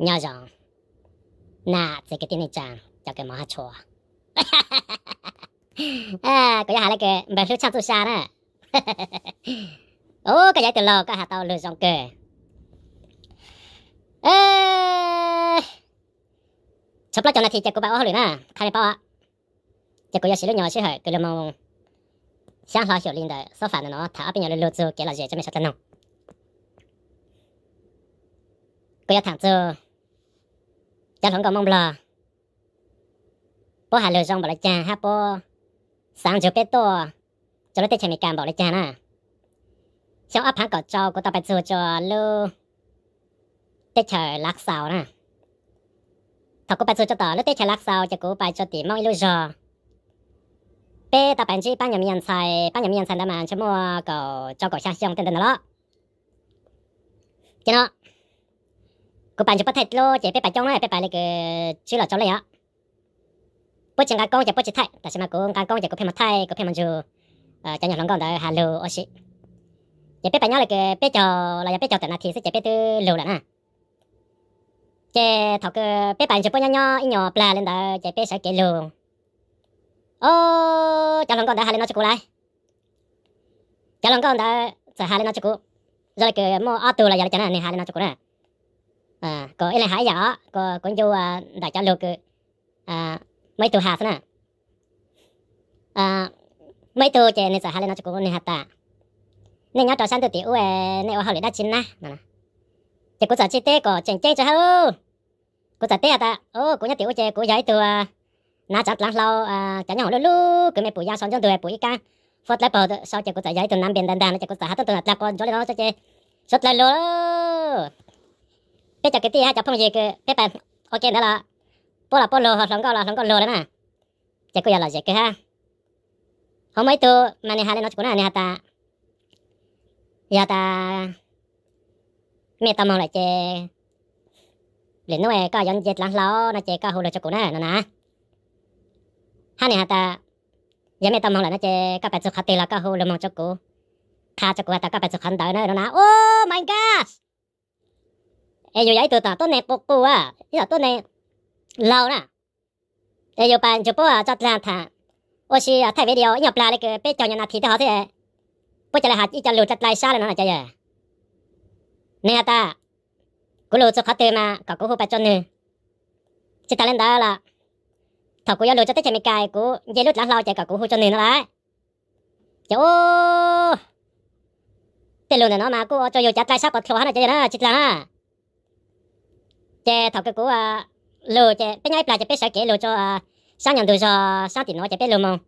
nhớ rằng na chỉ cái tin này chàng cho cái mà hát chùa à có nhà lại cái bài phiếu chăm tu xa nè ô cái giải từ lâu cái hạt tàu lừa dòng kề ê sắp lại cho này thì chắc cô bảo hỏi liền nè khai đi bảo ạ chắc cô giờ xí lúc nhỏ xí hỏi cái lừa mong sáng lo hiểu linh đời số phản nó thả bên nhà lừa dư cái là gì cho mình sắp lên nông cô giờ thẳng dư chẳng không còn mong lờ bố hà lừa rong bảo là cha ha bố sáng chụp bé to cho nó tết chạy mày cảm bảo là cha na, sau áp há cỏ cho của tao phải chưa cho lư tết trời lạc sào na, thật của phải chưa cho tao lư tết trời lạc sào cho của phải cho tỉ mong lư giờ bé tao bạn chỉ ban nhầm nhận sai ban nhầm nhận sai đã mà cho mua cậu cho cậu xa xong tên tên đó cho nó cô bạn chỉ bắt thịt lo, chỉ biết bài trong này biết bài này cái chữ là cháu này á bố chỉ cá con chỉ bố chỉ thay tại sao mà cô cá con chỉ có phim mặt thay có phim mặt dù à cho nhà lòng con đã hà lô ở xí chỉ biết bài nhau là cái biết cho là biết cho tại là thì sẽ chỉ biết từ lô là nè chỉ thọc cái biết bài chỉ bố nhau nhau ít nhỏ pla lên đó chỉ biết sẽ cái lô ô chân lòng con đã hà lên nó cho cô lại chân lòng con đã sẽ hà lên nó cho cô rồi cái mua auto là giờ là cho hà lên nó cho cô nè 아, 그 일에 하여 그 군주 đã cho 그 아, à, mấy từ hạt nè à mấy từ chè nên sợ hai lên nó chỉ cũng nên hạt ta nên nhớ trò sang từ tiểu ue nên học lại đã chín na nè chỉ cũng sợ chi tế có chèn chê cho hao cũng sợ tế à ta ô cũng nhớ tiểu chè cô giải từ à, na chặt lắm lâu à chả nhỏ lulu cứ mấy bụi da son trong từ bụi ca phật lại bờ sau chè cô sợ giải từ nam biển đan đan chè cô sợ hát từ từ là cô con lên đó cho chè xuất lại luôn bây giờ cái tia chả phong gì cái cái bạn ok đó là bố là hoặc lòng có là lòng có lô đấy mà chả có giờ là chả cái ha hôm ấy tôi mà này hai nói chuyện này này ta giờ ta mẹ ta mong lại chơi liền nói có dân chết lắng lão nó chơi có hồ là cho cổ nè nó nè hai này ta giờ mẹ ta mong lại nó chơi các bạn chụp khát là có hồ là mong cho cổ khá cho cổ ta các bạn chụp khăn đợi nó nó nè oh my god 애교 야이도 다 또내 뽑고 와 이다 또내 라오라 애교 반 주보 아 자트란타 오시 아 타이 비디오 이녀 블라 레그 빼쩌냐 나 피드 하세 뿌짜라 하 이짜 루 자트라이 샤레 나 자야 네하다 굴로 저 카테마 갖고 후 빠쩌네 지타 렌다 알아 thầu của lừa cho tới chạy mày cài của dây lút lá lo chạy cả của hô cho nên nó lại chỗ tên lừa này nó mà của cho vô chặt lại sao còn khóa này chạy nó chít là chế thầu cái cú à lù chế bé nhảy là chế bé sợ chế lù cho à ờ, sáng nhận từ cho, sáng thì nói chế bé lừa mông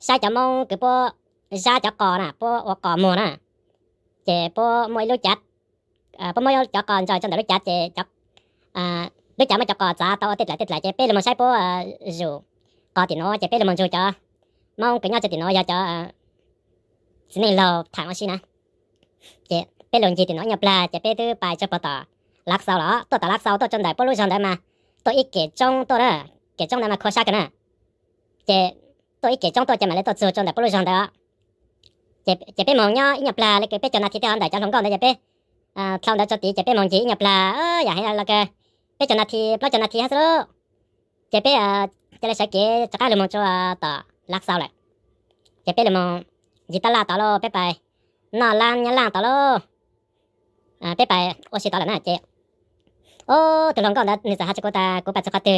sáng chả mong cái bộ ra chả cò nè bộ hoặc cò mùa nè chế po mỗi lúc chặt à ờ, bộ mỗi chả cò rồi trong đó lúc chặt chế chặt à lúc chặt mà chả cò giá tao tiết lại tiết lại chế bé lừa mông sai bộ à dù cò tiền nói chế bé lừa mông dù cho mong cái nhau chế tiền nói cho à xin lỗi thằng mà xin nè chế bé lừa gì tiền nói nhập là chế bé thứ bài cho bà tao lát sau đó tôi ta lát sau tôi chân đại pollution đấy mà tôi ít kể trong tôi đó kể trong đấy mà khó sắc nữa chế tôi ít kể trong tôi chế mà lấy tôi sửa chân đại pollution đấy chế chế bé mong nhau nhập là lấy cái bé chân nát thì tôi đại chân không còn đấy chế bé à sau đó cho tí chế bé mong chỉ nhập là ơ dạ hay là cái bé chân nát thì bé chân nát thì hết rồi chế bé à chế lấy sẽ kể cho cái là mong cho à, tờ lát sau lại chế bé là mong gì ta là tao lo bé bài nó lan nhá lan tao lo à bé bài ô xí tao là nè chế ô từ lòng còn đã nửa giờ cho cô ta của bạn sẽ phát từ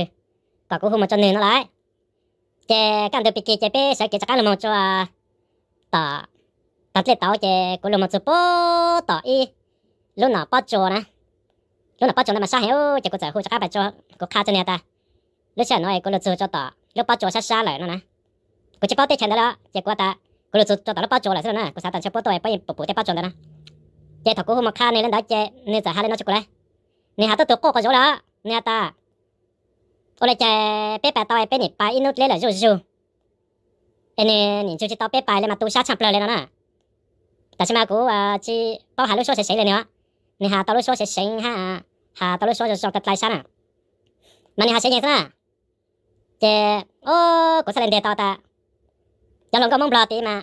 cả cũng không một cho nên nó lại chè cam được bị kia chè bé sợ kia chắc là một cho à tạ tỏ lệ tỏ chè cũng là một chút bố tỏ y lúc nào bắt cho nè lúc nào bắt cho nè mà sao hiểu chè cũng sợ hô chắc bạn cho cũng khá cho nè ta lúc sau nói cũng là cho tạ lúc bắt cho sát sát lại nó nè cũng chỉ có tết chân đó chè của ta cũng là cho tạ lúc bắt cho lại sao nè cũng sao tao sẽ bố tôi bây giờ bố tôi bắt cho nè chè thằng cũng không một khá nên lên đó chè nên giờ hai lên nó cho cô đấy nè tôi tôi có cái chỗ đó nè ta ôi chơi bé bà tao bé nè bà inut lấy là rù rù em nhìn chú chỉ tao bé bà lên mà tôi sát chập lên nó nè ta xem mà cú chỉ bảo hà lúc số sẽ à, sấy lên nữa nè hà tao lúc số sẽ sấy ha hà tao lúc số sẽ sọt lại sao nè mà nè hà sẽ nhảy sao nè chế ô cú sẽ lên đề tao ta cho lòng có mong bọt tí mà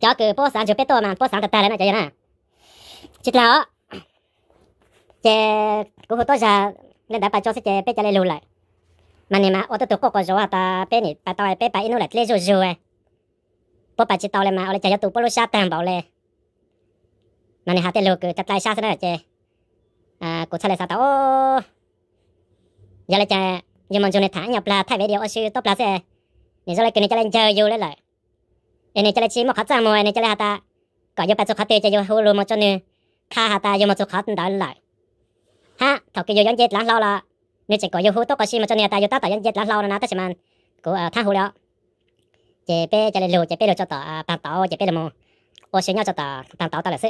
cho cứ bố sáng chú bé tôi mà bố sáng thật ta lên nè chơi nè chỉ là che cũng tối giờ nên đã bà cho sẽ che bé cho lấy lưu lại mà nè mà ô tô tôi có có rồi à, ta bé này bà tao bé bà inu lại lấy rồi rồi bố bà chỉ tao lại mà ở lại chạy cho tụi bố lúc xa tàn bảo lẹ mà này hạt tên lưu cứ tập lại xa thế này che à cũng xa lại sao tao ô giờ lại che nhưng mà chỗ này thả nhập là thay về điều ở sư tốt là sẽ nên sau này cứ nên cho lên chơi vô lấy lại nên cho lên chỉ một khát ra mồi nên cho lên hạt ta có như bà cho khát tiêu cho vô hồ lô một chỗ nữa ข้าหาตายมจุขัดได้หลาย ha thầu kia yon jet lá lâu là nên chỉ có yêu hú tốt có gì mà cho nên ta yêu ta tao yon jet lá lâu là nó tới xem anh của ờ, tha hú đó chế bê cho lên lưu chế bê được cho tao bàn tao chế bê được mồ ô xin nhau cho tao bàn tao tao là sức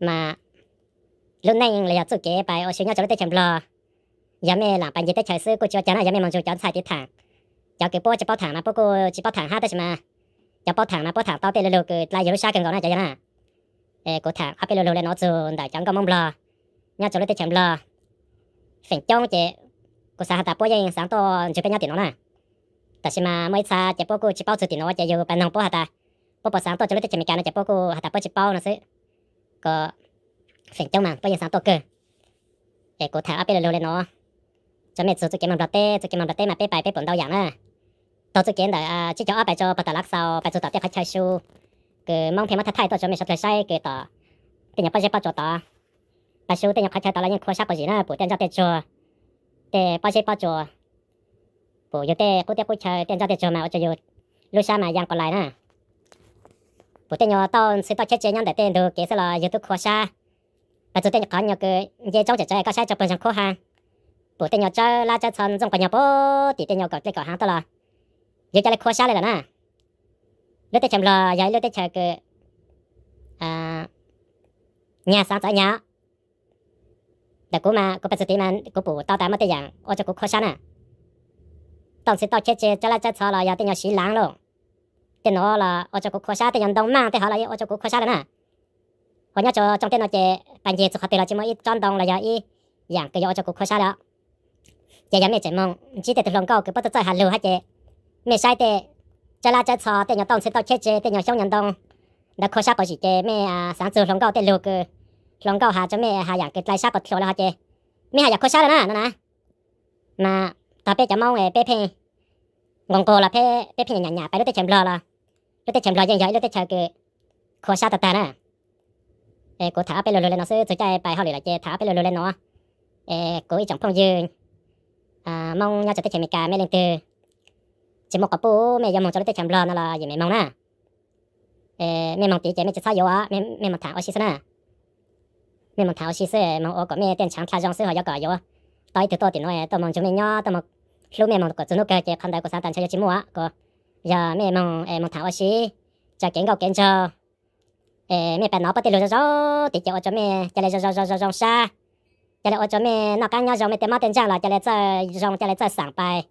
mà lúc này là chủ kế bài ô xin nhau cho tới chém lò giờ mẹ làm bàn gì tới chơi sức của cho chán là giờ mẹ mong cho chán sai tiết thẳng giờ cái bố chỉ bao thẳng mà bố cô chỉ bao thẳng ha tới xem à cho bao thẳng mà bao thẳng tao tới lưu lù cứ lại yêu xa cần gọi là cho có mong เออกูถามเอาไปเร็วๆเลยเนาะจูนแต่จังก็มองบลา nhà cho lấy tới chém lờ phèn chong chị cô sa ta po yang sáng to chụp nhà tiền nó nè ta xem mà mới sa chị po cô chỉ bao sự tiền nó chị yêu bên nông po hà ta po po sáng to cho lấy tới chém cái nó chị po cô hà ta po chỉ bao nó xí có phèn chong mà po yang sáng to cơ để cô thả áp lên lên nó cho mẹ số cái mầm tê số cái mầm tê mà bé bài bé bổn đau dạng nè, tao số kiến đợi à, chỉ cho áp bài cho bắt ta lắc sau bài số tập tiếp khách chơi su cứ mong thêm mắt thái tôi cho mẹ sắp lại say cứ tao tiền nhà bao giờ bao cho tao là số tiền nhập khách đó là những khóa sắp gì nữa bố tiền ra tiền cho để bao giờ bao cho bố yêu tệ cô tệ cô chơi tiền ra tiền cho mà cho yêu lúc sao mà giang còn lại nè bố tiền nhỏ tao sẽ tao chết chết nhắn để tiền được kế sẽ là yêu tụ khóa sa là số tiền nhập khách nhiều cái dễ cháu trẻ chơi các sai cho phần chẳng khó hàng bố tiền nhỏ chơi là chơi sân trong còn nhà bố thì tiền nhỏ gọi lấy gọi hàng tao là yêu chơi khóa sa này là nè lúc tết chậm là dạy lúc tết chơi cái à nhà sáng tới nhà แต่กูมากูเป็นสติมันกูปู่ต่อแต่มาแต่อย่างโอ้จะกูข้อชันอ่ะตอนสิต่อเคเจจะละจะชอรอยาติยาสีล้างลงตินอละโอ้จะกูข้อชันแต่ยังดองมากแต่หอลายโอ้จะกูข้อชันน่ะคนยาจอจงตินอเจปัญเจสุขติเราจิมอีจอนดองลายอีอย่างก็ยาโอ้จะกูข้อชันแล้วจะยังไม่เจมองจีแต่ตุลงก็คือปัจจัยหันลูฮะเจไม่ใช่แต่จะละจะชอแต่ยังต้องสิต่อเคเจแต่ยังช่องยังดองแล้วข้อชันก็สิเจไม่อ่าสารสื่อลงก็แต่ลูกคือลองก็หาจะไม่หาอยากเกิดไรชากก็เถียวแล้วฮะเจไม่หาอยากโคชาแล้วนะนั่นนะมาตาเป้จะมองไอ้เป้เพลงงงโกละเป้เป้เพลงใหญาๆไปรถเต็มแล้วละรถเต็มแล้วยังใหญ่รถเต็มเกโคชาตาตานะเออกูถามไปเรื่อยๆเนาะซื้อสนใจไปเฮาเลยละเจถามไปเรื่อยเรื่ๆเนาะ เออกูอีจังพองยืน อ่ามองย่าจะเต็มเมีการไม่เล็งตือจะมองกับปู่ไม่ยังมองจะรถเต็มแล้วนั่นละอย่าไม่มองนะเออไม่มองตีเจไม่จะท้ายโยะไม่ไม่มาถามอาชีพนะ mẹ mong thảo xí xế mong ô có mẹ tiền chẳng thả dòng xứ họ có yếu tới từ tôi thì nói tôi mong chú mẹ nhỏ tôi mong lúc mẹ mong có chúng nó kể chế phân đại của sáng tàn chơi chị mua có giờ mẹ mong em mong thảo xí cho kiến cầu kiến cho mẹ bạn nó bắt tiền rồi thì cho cho mẹ cho lại rồi rồi rồi rồi xa cho lại cho mẹ nó căng nhau rồi mẹ tiền mất tiền chẳng là cho lại cho rồi cho lại cho sáng bài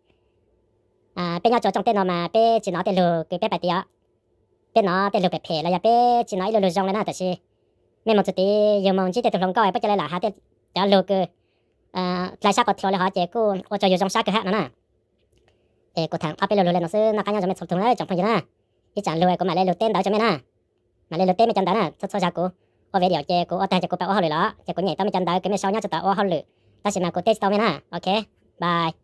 à bên nhau cho trong tiền nó mà bên chỉ nói tiền lừa cái bên bài tiệt bên nó tiền lừa cái phê là giờ bên chỉ nói lừa lừa rồi là nào thế mình một chút tí giờ mà chỉ để tụng lòng coi bắt cho lại ờ, à, là hạt để đã lừa cơ à lại sao có thiếu là họ chỉ cô ở cho giờ trong sát cơ hạn nữa nè để cô thằng áp lên lên nó sư nó cá nhau cho mình sụp thùng đấy trong phần gì nè cái chả lừa của mày lên lừa tên đó cho mình nè mày lên lừa tên mày chân đó nè sao sao sao cô ở về điều chơi cô ở tay cho cô bảo họ lừa đó cho cô nhảy tao mày chân đó cái mày sau nhau cho tao họ lừa ta sẽ mà cô test tao mình nè ok bye